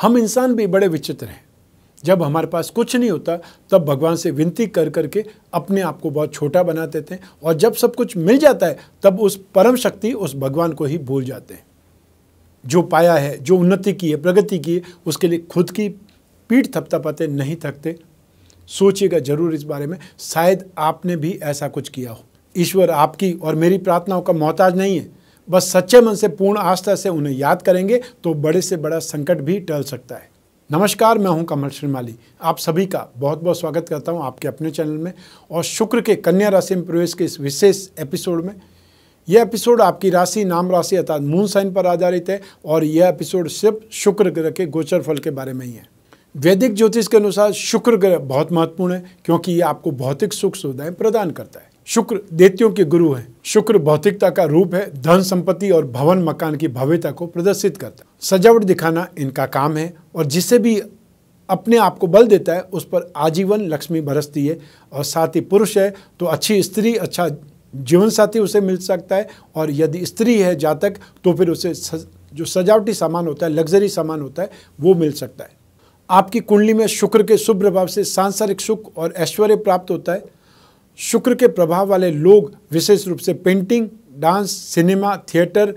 हम इंसान भी बड़े विचित्र हैं जब हमारे पास कुछ नहीं होता तब भगवान से विनती कर करके अपने आप को बहुत छोटा बना देते हैं और जब सब कुछ मिल जाता है तब उस परम शक्ति उस भगवान को ही भूल जाते हैं जो पाया है जो उन्नति की है प्रगति की है उसके लिए खुद की पीठ थपथपाते नहीं थकते सोचिएगा जरूर इस बारे में शायद आपने भी ऐसा कुछ किया हो ईश्वर आपकी और मेरी प्रार्थनाओं का मोहताज नहीं है बस सच्चे मन से पूर्ण आस्था से उन्हें याद करेंगे तो बड़े से बड़ा संकट भी टल सकता है नमस्कार मैं हूं कमल श्रीमाली आप सभी का बहुत बहुत स्वागत करता हूं आपके अपने चैनल में और शुक्र के कन्या राशि में प्रवेश के इस विशेष एपिसोड में यह एपिसोड आपकी राशि नाम राशि अर्थात मून साइन पर आधारित है और यह एपिसोड सिर्फ शुक्र ग्रह के गोचर फल के बारे में ही है वैदिक ज्योतिष के अनुसार शुक्र ग्रह बहुत महत्वपूर्ण है क्योंकि ये आपको भौतिक सुख सुविधाएं प्रदान करता है शुक्र देतियों के गुरु हैं शुक्र भौतिकता का रूप है धन संपत्ति और भवन मकान की भव्यता को प्रदर्शित करता है सजावट दिखाना इनका काम है और जिसे भी अपने आप को बल देता है उस पर आजीवन लक्ष्मी बरसती है और साथ ही पुरुष है तो अच्छी स्त्री अच्छा जीवन साथी उसे मिल सकता है और यदि स्त्री है जातक तो फिर उसे सज, जो सजावटी सामान होता है लग्जरी सामान होता है वो मिल सकता है आपकी कुंडली में शुक्र के शुभ प्रभाव से सांसारिक सुख और ऐश्वर्य प्राप्त होता है शुक्र के प्रभाव वाले लोग विशेष रूप से painting dance cinema theatre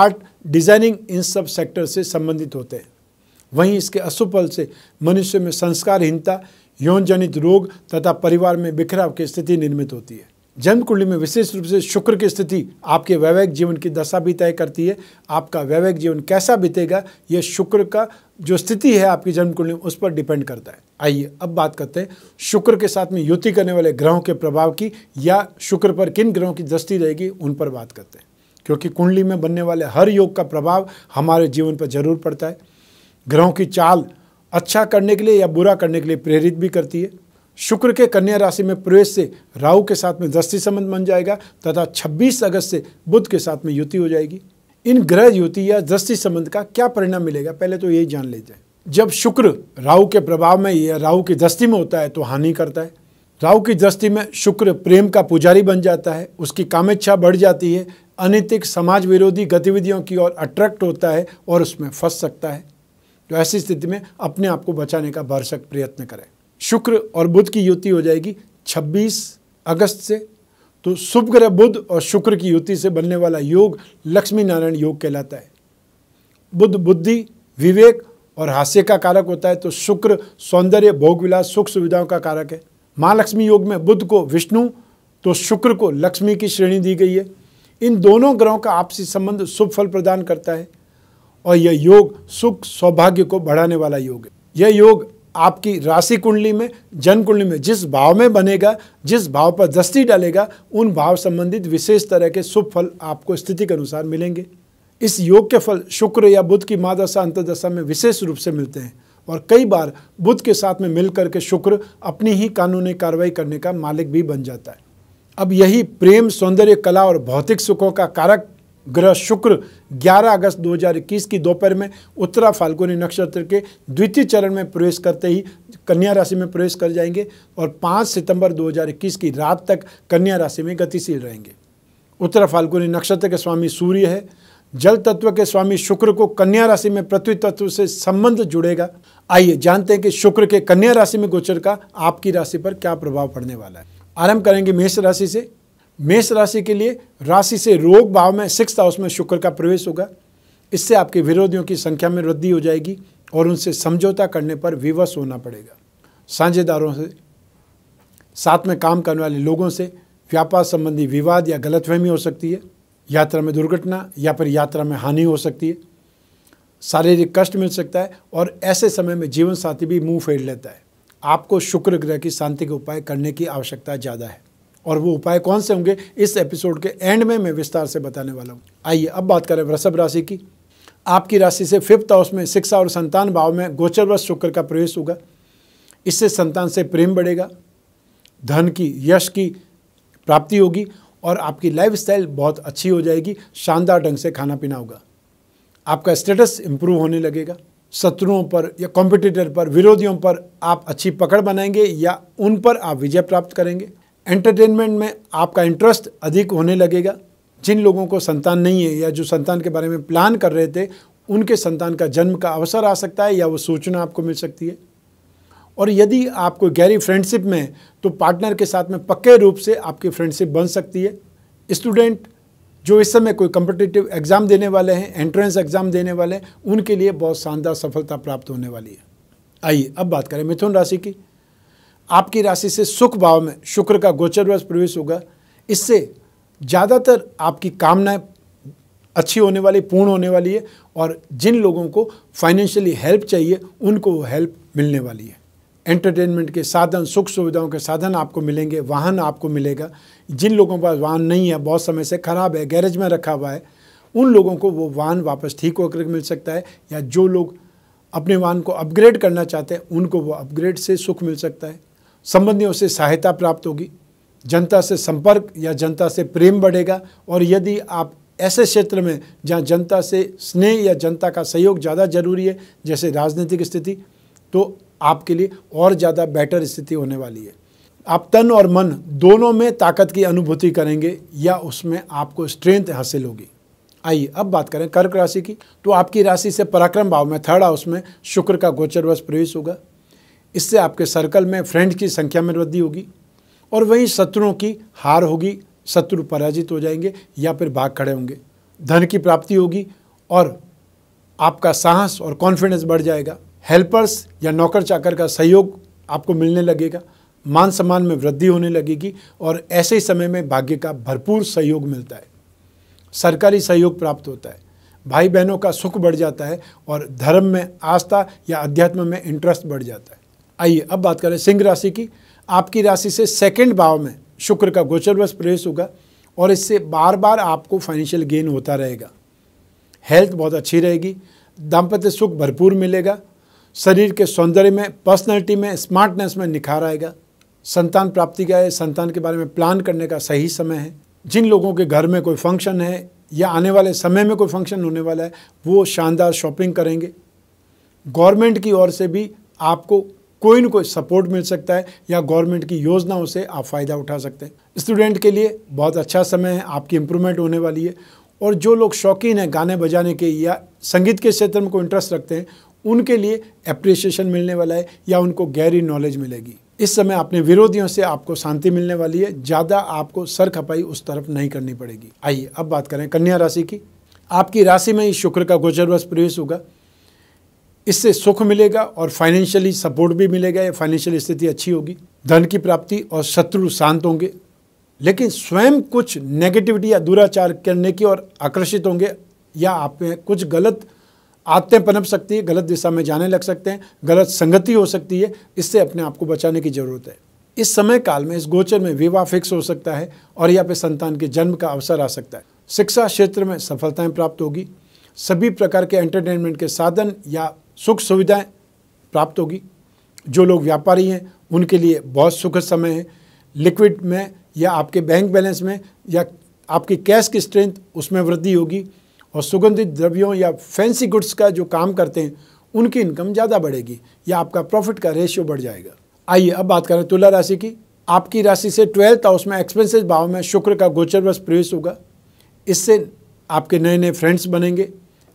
art designing इन सब सेक्टर से संबंधित होते हैं वहीं इसके अशुफल से मनुष्य में संस्कारहीनता यौन जनित रोग तथा परिवार में बिखराव की स्थिति निर्मित होती है जन्म कुंडली में विशेष रूप से शुक्र की स्थिति आपके वैवाहिक जीवन की दशा भी तय करती है आपका वैवाहिक जीवन कैसा बीतेगा यह शुक्र का जो स्थिति है आपकी जन्म कुंडली उस पर डिपेंड करता है आइए अब बात करते हैं शुक्र के साथ में युति करने वाले ग्रहों के प्रभाव की या शुक्र पर किन ग्रहों की दृष्टि रहेगी उन पर बात करते हैं क्योंकि कुंडली में बनने वाले हर योग का प्रभाव हमारे जीवन पर जरूर पड़ता है ग्रहों की चाल अच्छा करने के लिए या बुरा करने के लिए प्रेरित भी करती है शुक्र के कन्या राशि में प्रवेश से राहु के साथ में दृष्टि संबंध बन जाएगा तथा 26 अगस्त से बुध के साथ में युति हो जाएगी इन ग्रह युति या दृष्टि संबंध का क्या परिणाम मिलेगा पहले तो यही जान लेते हैं जब शुक्र राहु के प्रभाव में या राहु की दृष्टि में होता है तो हानि करता है राहु की दृष्टि में शुक्र प्रेम का पुजारी बन जाता है उसकी कामेच्छा बढ़ जाती है अनैतिक समाज विरोधी गतिविधियों की ओर अट्रैक्ट होता है और उसमें फंस सकता है तो ऐसी स्थिति में अपने आप को बचाने का भरसक प्रयत्न करें शुक्र और बुध की युति हो जाएगी 26 अगस्त से तो शुभ ग्रह बुध और शुक्र की युति से बनने वाला योग लक्ष्मी नारायण योग कहलाता है बुध बुद्धि विवेक और हास्य का कारक होता है तो शुक्र सौंदर्य भोग विलास सुख सुविधाओं का कारक है महालक्ष्मी लक्ष्मी योग में बुध को विष्णु तो शुक्र को लक्ष्मी की श्रेणी दी गई है इन दोनों ग्रहों का आपसी संबंध शुभ फल प्रदान करता है और यह योग सुख सौभाग्य को बढ़ाने वाला योग है यह योग आपकी राशि कुंडली में जन कुंडली में जिस भाव में बनेगा जिस भाव पर दृष्टि डालेगा उन भाव संबंधित विशेष तरह के शुभ फल आपको स्थिति के अनुसार मिलेंगे इस योग के फल शुक्र या बुध की मादशा अंतर्दशा में विशेष रूप से मिलते हैं और कई बार बुध के साथ में मिलकर के शुक्र अपनी ही कानूनी कार्रवाई करने का मालिक भी बन जाता है अब यही प्रेम सौंदर्य कला और भौतिक सुखों का कारक ग्रह शुक्र 11 अगस्त 2021 की दोपहर में उत्तरा फाल्गुनी नक्षत्र के द्वितीय चरण में प्रवेश करते ही कन्या राशि में प्रवेश कर जाएंगे और 5 सितंबर 2021 की रात तक कन्या राशि में गतिशील रहेंगे उत्तरा फाल्गुनी नक्षत्र के स्वामी सूर्य है जल तत्व के स्वामी शुक्र को कन्या राशि में पृथ्वी तत्व से संबंध जुड़ेगा आइए जानते हैं कि शुक्र के कन्या राशि में गोचर का आपकी राशि पर क्या प्रभाव पड़ने वाला है आरंभ करेंगे मेष राशि से मेष राशि के लिए राशि से रोग भाव में सिक्स हाउस में शुक्र का प्रवेश होगा इससे आपके विरोधियों की संख्या में वृद्धि हो जाएगी और उनसे समझौता करने पर विवश होना पड़ेगा साझेदारों से साथ में काम करने वाले लोगों से व्यापार संबंधी विवाद या गलतफहमी हो सकती है यात्रा में दुर्घटना या फिर यात्रा में हानि हो सकती है शारीरिक कष्ट मिल सकता है और ऐसे समय में जीवन साथी भी मुंह फेर लेता है आपको शुक्र ग्रह की शांति के उपाय करने की आवश्यकता ज़्यादा है और वो उपाय कौन से होंगे इस एपिसोड के एंड में मैं विस्तार से बताने वाला हूँ आइए अब बात करें वृषभ राशि की आपकी राशि से फिफ्थ हाउस में शिक्षा और संतान भाव में गोचर व शुक्र का प्रवेश होगा इससे संतान से प्रेम बढ़ेगा धन की यश की प्राप्ति होगी और आपकी लाइफस्टाइल बहुत अच्छी हो जाएगी शानदार ढंग से खाना पीना होगा आपका स्टेटस इंप्रूव होने लगेगा शत्रुओं पर या कॉम्पिटिटर पर विरोधियों पर आप अच्छी पकड़ बनाएंगे या उन पर आप विजय प्राप्त करेंगे एंटरटेनमेंट में आपका इंटरेस्ट अधिक होने लगेगा जिन लोगों को संतान नहीं है या जो संतान के बारे में प्लान कर रहे थे उनके संतान का जन्म का अवसर आ सकता है या वो सूचना आपको मिल सकती है और यदि आपको गहरी फ्रेंडशिप में तो पार्टनर के साथ में पक्के रूप से आपकी फ्रेंडशिप बन सकती है स्टूडेंट जो इस समय कोई कम्पिटिटिव एग्ज़ाम देने वाले हैं एंट्रेंस एग्ज़ाम देने वाले हैं उनके लिए बहुत शानदार सफलता प्राप्त होने वाली है आइए अब बात करें मिथुन राशि की आपकी राशि से सुख भाव में शुक्र का गोचर वर्ष प्रवेश होगा इससे ज़्यादातर आपकी कामनाएं अच्छी होने वाली पूर्ण होने वाली है और जिन लोगों को फाइनेंशियली हेल्प चाहिए उनको वो हेल्प मिलने वाली है एंटरटेनमेंट के साधन सुख सुविधाओं के साधन आपको मिलेंगे वाहन आपको मिलेगा जिन लोगों के पास वाहन नहीं है बहुत समय से खराब है गैरेज में रखा हुआ है उन लोगों को वो वाहन वापस ठीक होकर मिल सकता है या जो लोग अपने वाहन को अपग्रेड करना चाहते हैं उनको वो अपग्रेड से सुख मिल सकता है संबंधियों से सहायता प्राप्त होगी जनता से संपर्क या जनता से प्रेम बढ़ेगा और यदि आप ऐसे क्षेत्र में जहाँ जनता से स्नेह या जनता का सहयोग ज़्यादा जरूरी है जैसे राजनीतिक स्थिति तो आपके लिए और ज़्यादा बेटर स्थिति होने वाली है आप तन और मन दोनों में ताकत की अनुभूति करेंगे या उसमें आपको स्ट्रेंथ हासिल होगी आइए अब बात करें कर्क राशि की तो आपकी राशि से पराक्रम भाव में थर्ड हाउस में शुक्र का गोचर वश प्रवेश होगा इससे आपके सर्कल में फ्रेंड की संख्या में वृद्धि होगी और वहीं शत्रुओं की हार होगी शत्रु पराजित हो जाएंगे या फिर भाग खड़े होंगे धन की प्राप्ति होगी और आपका साहस और कॉन्फिडेंस बढ़ जाएगा हेल्पर्स या नौकर चाकर का सहयोग आपको मिलने लगेगा मान सम्मान में वृद्धि होने लगेगी और ऐसे ही समय में भाग्य का भरपूर सहयोग मिलता है सरकारी सहयोग प्राप्त होता है भाई बहनों का सुख बढ़ जाता है और धर्म में आस्था या अध्यात्म में इंटरेस्ट बढ़ जाता है आइए अब बात करें सिंह राशि की आपकी राशि से सेकंड भाव में शुक्र का गोचर वश प्रवेश होगा और इससे बार बार आपको फाइनेंशियल गेन होता रहेगा हेल्थ बहुत अच्छी रहेगी दाम्पत्य सुख भरपूर मिलेगा शरीर के सौंदर्य में पर्सनैलिटी में स्मार्टनेस में निखार आएगा संतान प्राप्ति का है संतान के बारे में प्लान करने का सही समय है जिन लोगों के घर में कोई फंक्शन है या आने वाले समय में कोई फंक्शन होने वाला है वो शानदार शॉपिंग करेंगे गवर्नमेंट की ओर से भी आपको कोई ना कोई सपोर्ट मिल सकता है या गवर्नमेंट की योजनाओं से आप फ़ायदा उठा सकते हैं स्टूडेंट के लिए बहुत अच्छा समय है आपकी इम्प्रूवमेंट होने वाली है और जो लोग शौकीन हैं गाने बजाने के या संगीत के क्षेत्र में कोई इंटरेस्ट रखते हैं उनके लिए अप्रिसिएशन मिलने वाला है या उनको गहरी नॉलेज मिलेगी इस समय अपने विरोधियों से आपको शांति मिलने वाली है ज़्यादा आपको सर खपाई उस तरफ नहीं करनी पड़ेगी आइए अब बात करें कन्या राशि की आपकी राशि में ही शुक्र का गोचर वश प्रवेश होगा इससे सुख मिलेगा और फाइनेंशियली सपोर्ट भी मिलेगा या फाइनेंशियल स्थिति अच्छी होगी धन की प्राप्ति और शत्रु शांत होंगे लेकिन स्वयं कुछ नेगेटिविटी या दुराचार करने की और आकर्षित होंगे या आप में कुछ गलत आदतें पनप सकती है गलत दिशा में जाने लग सकते हैं गलत संगति हो सकती है इससे अपने आप को बचाने की ज़रूरत है इस समय काल में इस गोचर में विवाह फिक्स हो सकता है और यहाँ पे संतान के जन्म का अवसर आ सकता है शिक्षा क्षेत्र में सफलताएं प्राप्त होगी सभी प्रकार के एंटरटेनमेंट के साधन या सुख सुविधाएं प्राप्त होगी जो लोग व्यापारी हैं उनके लिए बहुत सुखद समय है लिक्विड में या आपके बैंक बैलेंस में या आपकी कैश की स्ट्रेंथ उसमें वृद्धि होगी और सुगंधित द्रव्यों या फैंसी गुड्स का जो काम करते हैं उनकी इनकम ज़्यादा बढ़ेगी या आपका प्रॉफिट का रेशियो बढ़ जाएगा आइए अब बात करें तुला राशि की आपकी राशि से ट्वेल्थ हाउस में एक्सपेंसिव भाव में शुक्र का गोचर बस प्रवेश होगा इससे आपके नए नए फ्रेंड्स बनेंगे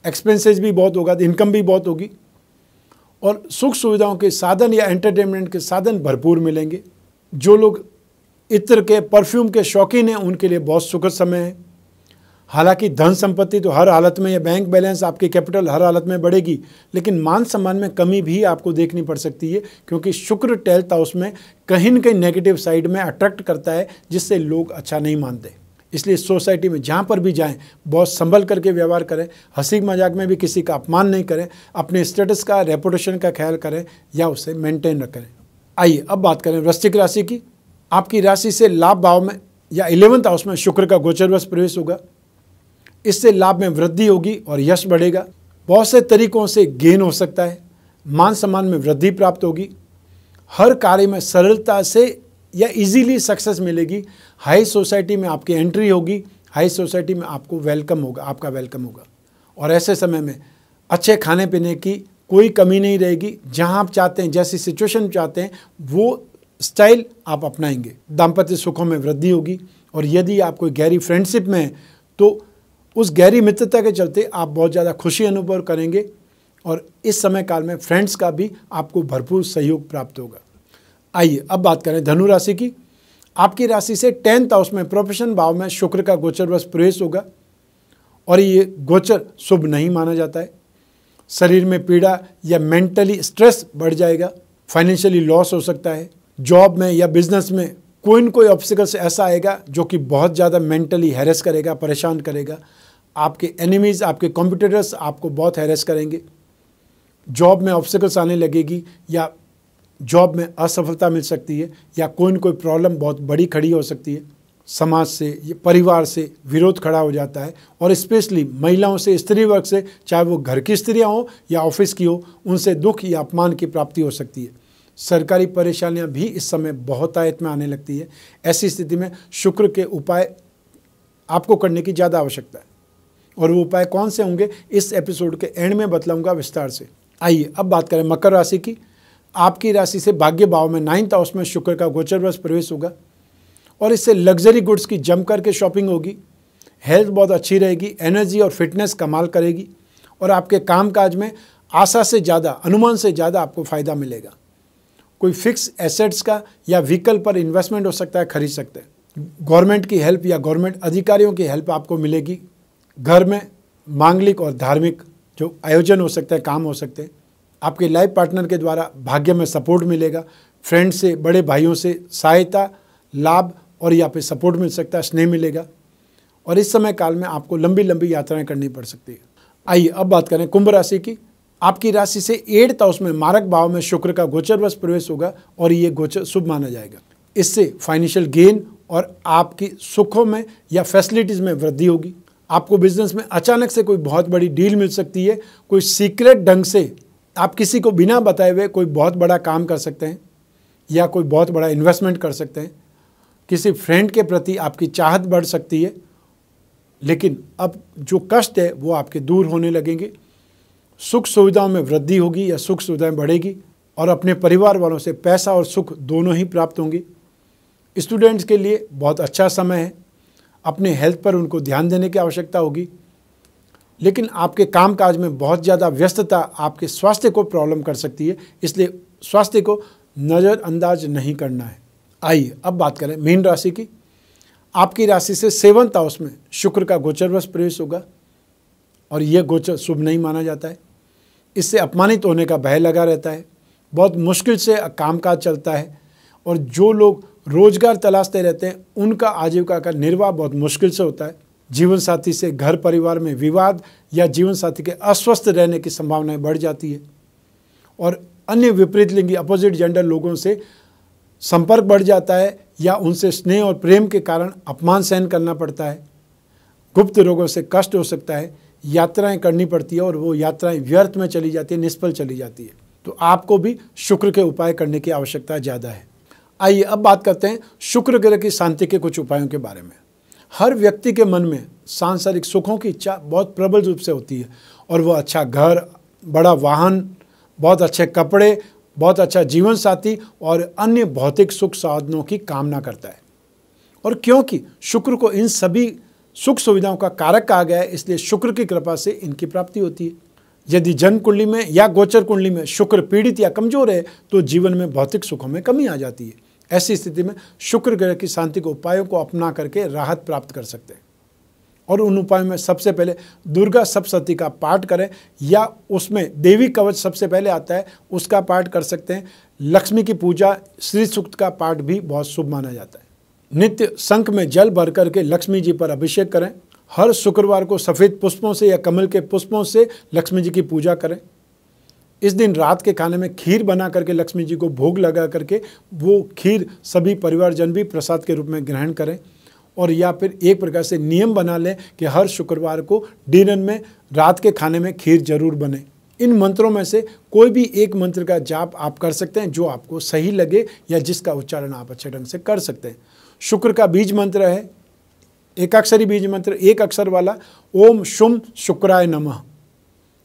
एक्सपेंसेस भी बहुत होगा इनकम भी बहुत होगी और सुख सुविधाओं के साधन या एंटरटेनमेंट के साधन भरपूर मिलेंगे जो लोग इत्र के परफ्यूम के शौकीन हैं उनके लिए बहुत सुखद समय है हालांकि धन संपत्ति तो हर हालत में या बैंक बैलेंस आपकी कैपिटल हर हालत में बढ़ेगी लेकिन मान सम्मान में कमी भी आपको देखनी पड़ सकती है क्योंकि शुक्र टेल्थ हाउस में कहीं न कहीं नेगेटिव साइड में अट्रैक्ट करता है जिससे लोग अच्छा नहीं मानते इसलिए सोसाइटी में जहाँ पर भी जाएं बहुत संभल करके व्यवहार करें हंसी मजाक में भी किसी का अपमान नहीं करें अपने स्टेटस का रेपुटेशन का ख्याल करें या उसे मेंटेन रखें आइए अब बात करें वृश्चिक राशि की आपकी राशि से लाभ भाव में या इलेवंथ हाउस में शुक्र का गोचर वश प्रवेश होगा इससे लाभ में वृद्धि होगी और यश बढ़ेगा बहुत से तरीकों से गेन हो सकता है मान सम्मान में वृद्धि प्राप्त होगी हर कार्य में सरलता से या इजीली सक्सेस मिलेगी हाई सोसाइटी में आपकी एंट्री होगी हाई सोसाइटी में आपको वेलकम होगा आपका वेलकम होगा और ऐसे समय में अच्छे खाने पीने की कोई कमी नहीं रहेगी जहां आप चाहते हैं जैसी सिचुएशन चाहते हैं वो स्टाइल आप अपनाएंगे दाम्पत्य सुखों में वृद्धि होगी और यदि आप कोई गहरी फ्रेंडशिप में हैं तो उस गहरी मित्रता के चलते आप बहुत ज़्यादा खुशी अनुभव करेंगे और इस समय काल में फ्रेंड्स का भी आपको भरपूर सहयोग प्राप्त होगा आइए अब बात करें धनु राशि की आपकी राशि से टेंथ हाउस में प्रोफेशन भाव में शुक्र का गोचर बस प्रवेश होगा और ये गोचर शुभ नहीं माना जाता है शरीर में पीड़ा या मेंटली स्ट्रेस बढ़ जाएगा फाइनेंशियली लॉस हो सकता है जॉब में या बिजनेस में कोई न कोई ऑब्स्टिकल्स ऐसा आएगा जो कि बहुत ज़्यादा मेंटली हैरेस करेगा परेशान करेगा आपके एनिमीज़ आपके कॉम्पिटिटर्स आपको बहुत हैरेस करेंगे जॉब में ऑब्स्टिकल्स आने लगेगी या जॉब में असफलता मिल सकती है या कोई ना कोई प्रॉब्लम बहुत बड़ी खड़ी हो सकती है समाज से परिवार से विरोध खड़ा हो जाता है और स्पेशली महिलाओं से स्त्री वर्ग से चाहे वो घर की स्त्रियाँ हों या ऑफिस की हो उनसे दुख या अपमान की प्राप्ति हो सकती है सरकारी परेशानियां भी इस समय बहुत आयत में आने लगती है ऐसी स्थिति में शुक्र के उपाय आपको करने की ज़्यादा आवश्यकता है और वो उपाय कौन से होंगे इस एपिसोड के एंड में बतलाऊंगा विस्तार से आइए अब बात करें मकर राशि की आपकी राशि से भाग्य भाव में नाइन्थ हाउस में शुक्र का गोचर वर्ष प्रवेश होगा और इससे लग्जरी गुड्स की जम करके शॉपिंग होगी हेल्थ बहुत अच्छी रहेगी एनर्जी और फिटनेस कमाल करेगी और आपके काम काज में आशा से ज़्यादा अनुमान से ज़्यादा आपको फ़ायदा मिलेगा कोई फिक्स एसेट्स का या व्हीकल पर इन्वेस्टमेंट हो सकता है खरीद सकते हैं गवर्नमेंट की हेल्प या गवर्नमेंट अधिकारियों की हेल्प आपको मिलेगी घर में मांगलिक और धार्मिक जो आयोजन हो सकता है काम हो सकते हैं आपके लाइफ पार्टनर के द्वारा भाग्य में सपोर्ट मिलेगा फ्रेंड से बड़े भाइयों से सहायता लाभ और यहाँ पे सपोर्ट मिल सकता है स्नेह मिलेगा और इस समय काल में आपको लंबी लंबी यात्राएं करनी पड़ सकती है आइए अब बात करें कुंभ राशि की आपकी राशि से एट्थ हाउस में मारक भाव में शुक्र का गोचर वश प्रवेश होगा और ये गोचर शुभ माना जाएगा इससे फाइनेंशियल गेन और आपकी सुखों में या फैसिलिटीज़ में वृद्धि होगी आपको बिजनेस में अचानक से कोई बहुत बड़ी डील मिल सकती है कोई सीक्रेट ढंग से आप किसी को बिना बताए हुए कोई बहुत बड़ा काम कर सकते हैं या कोई बहुत बड़ा इन्वेस्टमेंट कर सकते हैं किसी फ्रेंड के प्रति आपकी चाहत बढ़ सकती है लेकिन अब जो कष्ट है वो आपके दूर होने लगेंगे सुख सुविधाओं में वृद्धि होगी या सुख सुविधाएं बढ़ेगी और अपने परिवार वालों से पैसा और सुख दोनों ही प्राप्त होंगे स्टूडेंट्स के लिए बहुत अच्छा समय है अपने हेल्थ पर उनको ध्यान देने की आवश्यकता होगी लेकिन आपके काम काज में बहुत ज़्यादा व्यस्तता आपके स्वास्थ्य को प्रॉब्लम कर सकती है इसलिए स्वास्थ्य को नज़रअंदाज नहीं करना है आइए अब बात करें मीन राशि की आपकी राशि से सेवंथ हाउस में शुक्र का गोचर वश प्रवेश होगा और यह गोचर शुभ नहीं माना जाता है इससे अपमानित होने का भय लगा रहता है बहुत मुश्किल से काम काज चलता है और जो लोग रोजगार तलाशते रहते हैं उनका आजीविका का निर्वाह बहुत मुश्किल से होता है जीवन साथी से घर परिवार में विवाद या जीवन साथी के अस्वस्थ रहने की संभावनाएं बढ़ जाती है और अन्य विपरीत लिंगी अपोजिट जेंडर लोगों से संपर्क बढ़ जाता है या उनसे स्नेह और प्रेम के कारण अपमान सहन करना पड़ता है गुप्त रोगों से कष्ट हो सकता है यात्राएं करनी पड़ती है और वो यात्राएं व्यर्थ में चली जाती है निष्फल चली जाती है तो आपको भी शुक्र के उपाय करने की आवश्यकता ज़्यादा है आइए अब बात करते हैं शुक्र ग्रह की शांति के कुछ उपायों के बारे में हर व्यक्ति के मन में सांसारिक सुखों की इच्छा बहुत प्रबल रूप से होती है और वह अच्छा घर बड़ा वाहन बहुत अच्छे कपड़े बहुत अच्छा जीवन साथी और अन्य भौतिक सुख साधनों की कामना करता है और क्योंकि शुक्र को इन सभी सुख सुविधाओं का कारक कहा गया है इसलिए शुक्र की कृपा से इनकी प्राप्ति होती है यदि जन्म कुंडली में या गोचर कुंडली में शुक्र पीड़ित या कमजोर है तो जीवन में भौतिक सुखों में कमी आ जाती है ऐसी स्थिति में शुक्र ग्रह की शांति के उपायों को अपना करके राहत प्राप्त कर सकते हैं और उन उपायों में सबसे पहले दुर्गा सप्तशती का पाठ करें या उसमें देवी कवच सबसे पहले आता है उसका पाठ कर सकते हैं लक्ष्मी की पूजा श्री सूक्त का पाठ भी बहुत शुभ माना जाता है नित्य संख में जल भर करके लक्ष्मी जी पर अभिषेक करें हर शुक्रवार को सफ़ेद पुष्पों से या कमल के पुष्पों से लक्ष्मी जी की पूजा करें इस दिन रात के खाने में खीर बना करके लक्ष्मी जी को भोग लगा करके वो खीर सभी परिवारजन भी प्रसाद के रूप में ग्रहण करें और या फिर एक प्रकार से नियम बना लें कि हर शुक्रवार को डिनर में रात के खाने में खीर जरूर बने इन मंत्रों में से कोई भी एक मंत्र का जाप आप कर सकते हैं जो आपको सही लगे या जिसका उच्चारण आप अच्छे ढंग से कर सकते हैं शुक्र का बीज मंत्र है एकाक्षरी बीज मंत्र एक अक्षर वाला ओम शुम शुक्राय नमः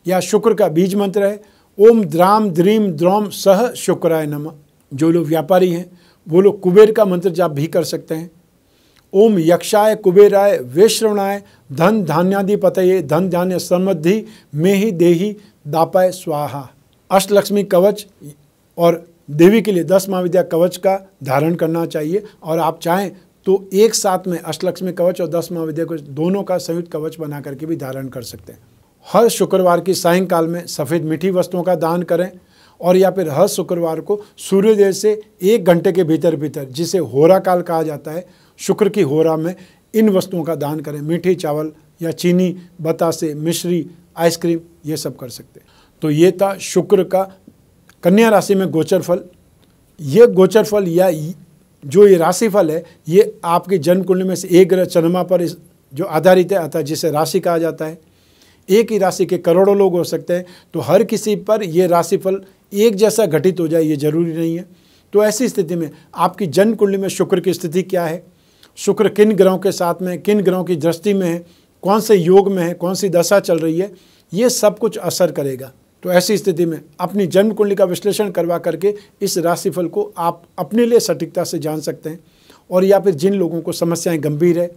या शुक्र का बीज मंत्र है ओम द्राम द्रीम द्रोम सह शुक्राय नम जो लोग व्यापारी हैं वो लोग कुबेर का मंत्र जाप भी कर सकते हैं ओम यक्षाय कुबेराय वैश्रवणाय धन धान्यादि पतये धन धान्य समृद्धि में ही देही दापाय स्वाहा अष्टलक्ष्मी कवच और देवी के लिए दस महाविद्या कवच का धारण करना चाहिए और आप चाहें तो एक साथ में अष्टलक्ष्मी कवच और दस महाविद्या कवच दोनों का संयुक्त कवच बना करके भी धारण कर सकते हैं हर शुक्रवार की सायंकाल में सफ़ेद मीठी वस्तुओं का दान करें और या फिर हर शुक्रवार को सूर्योदय से एक घंटे के भीतर भीतर जिसे होरा काल कहा जाता है शुक्र की होरा में इन वस्तुओं का दान करें मीठे चावल या चीनी बतासे मिश्री आइसक्रीम ये सब कर सकते तो ये था शुक्र का कन्या राशि में गोचर फल ये गोचर फल या जो ये राशि फल है ये आपके जन्म कुंडली में से एक ग्रह चंद्रमा पर जो आधारित है अतः जिसे राशि कहा जाता है एक ही राशि के करोड़ों लोग हो सकते हैं तो हर किसी पर ये राशिफल एक जैसा घटित हो जाए ये जरूरी नहीं है तो ऐसी स्थिति में आपकी जन्म कुंडली में शुक्र की स्थिति क्या है शुक्र किन ग्रहों के साथ में किन ग्रहों की दृष्टि में है कौन से योग में है कौन सी दशा चल रही है ये सब कुछ असर करेगा तो ऐसी स्थिति में अपनी जन्म कुंडली का विश्लेषण करवा करके इस राशिफल को आप अपने लिए सटीकता से जान सकते हैं और या फिर जिन लोगों को समस्याएं गंभीर है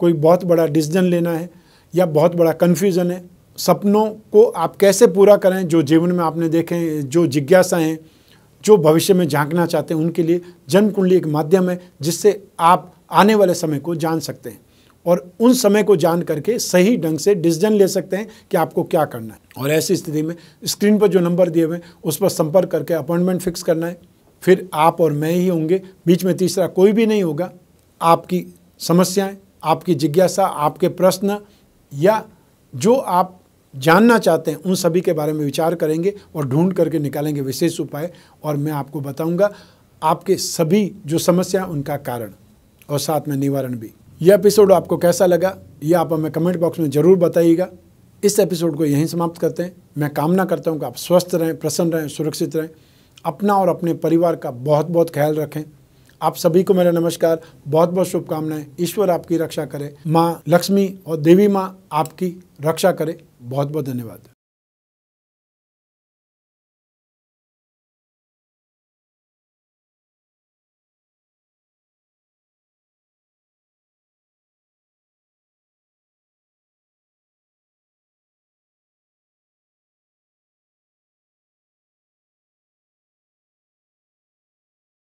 कोई बहुत बड़ा डिसीजन लेना है या बहुत बड़ा कन्फ्यूज़न है सपनों को आप कैसे पूरा करें जो जीवन में आपने देखें जो जिज्ञासा हैं जो भविष्य में झांकना चाहते हैं उनके लिए जन्म कुंडली एक माध्यम है जिससे आप आने वाले समय को जान सकते हैं और उन समय को जान करके सही ढंग से डिसीजन ले सकते हैं कि आपको क्या करना है और ऐसी स्थिति में स्क्रीन पर जो नंबर दिए हुए उस पर संपर्क करके अपॉइंटमेंट फिक्स करना है फिर आप और मैं ही होंगे बीच में तीसरा कोई भी नहीं होगा आपकी समस्याएं आपकी जिज्ञासा आपके प्रश्न या जो आप जानना चाहते हैं उन सभी के बारे में विचार करेंगे और ढूंढ करके निकालेंगे विशेष उपाय और मैं आपको बताऊंगा आपके सभी जो समस्या उनका कारण और साथ में निवारण भी यह एपिसोड आपको कैसा लगा यह आप हमें कमेंट बॉक्स में ज़रूर बताइएगा इस एपिसोड को यहीं समाप्त करते हैं मैं कामना करता हूँ कि आप स्वस्थ रहें प्रसन्न रहें सुरक्षित रहें अपना और अपने परिवार का बहुत बहुत ख्याल रखें आप सभी को मेरा नमस्कार बहुत बहुत शुभकामनाएं ईश्वर आपकी रक्षा करे माँ लक्ष्मी और देवी माँ आपकी रक्षा करे बहुत बहुत धन्यवाद